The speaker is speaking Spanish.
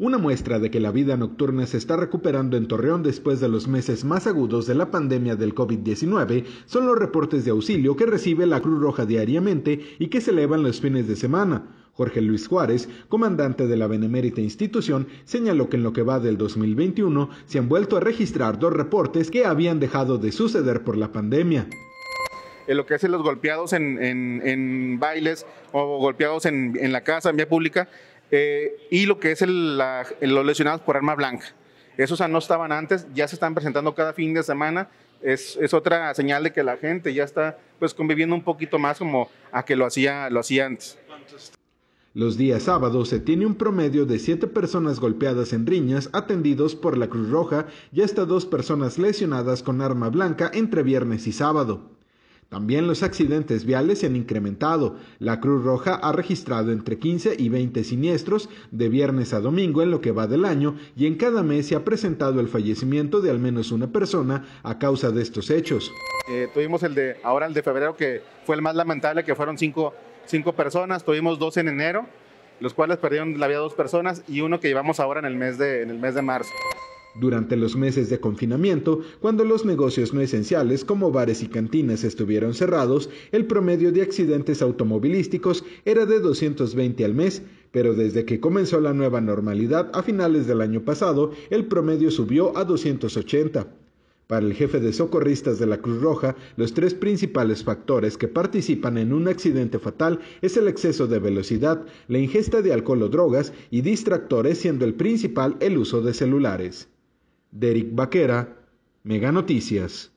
Una muestra de que la vida nocturna se está recuperando en Torreón después de los meses más agudos de la pandemia del COVID-19 son los reportes de auxilio que recibe la Cruz Roja diariamente y que se elevan los fines de semana. Jorge Luis Juárez, comandante de la benemérita institución, señaló que en lo que va del 2021 se han vuelto a registrar dos reportes que habían dejado de suceder por la pandemia. En lo que hacen los golpeados en, bailes o golpeados en, en la casa, en vía pública, eh, y lo que es el, la, los lesionados por arma blanca. Esos no estaban antes, ya se están presentando cada fin de semana. Es, otra señal de que la gente ya está pues conviviendo un poquito más como a que lo hacía, lo hacía antes. Los días sábados se tiene un promedio de siete personas golpeadas en riñas atendidos por la Cruz Roja y hasta dos personas lesionadas con arma blanca entre viernes y sábado. También los accidentes viales se han incrementado. La Cruz Roja ha registrado entre 15 y 20 siniestros de viernes a domingo en lo que va del año y en cada mes se ha presentado el fallecimiento de al menos una persona a causa de estos hechos. Eh, tuvimos el de ahora el de febrero que fue el más lamentable, que fueron cinco, personas, tuvimos dos en enero, los cuales perdieron la vida dos personas y uno que llevamos ahora en el mes en el mes de marzo durante los meses de confinamiento, cuando los negocios no esenciales como bares y cantinas estuvieron cerrados, el promedio de accidentes automovilísticos era de 220 al mes, pero desde que comenzó la nueva normalidad a finales del año pasado, el promedio subió a 280. Para el jefe de socorristas de la Cruz Roja, los tres principales factores que participan en un accidente fatal es el exceso de velocidad, la ingesta de alcohol o drogas y distractores, siendo el principal el uso de celulares. Derek Vaquera, Mega Noticias.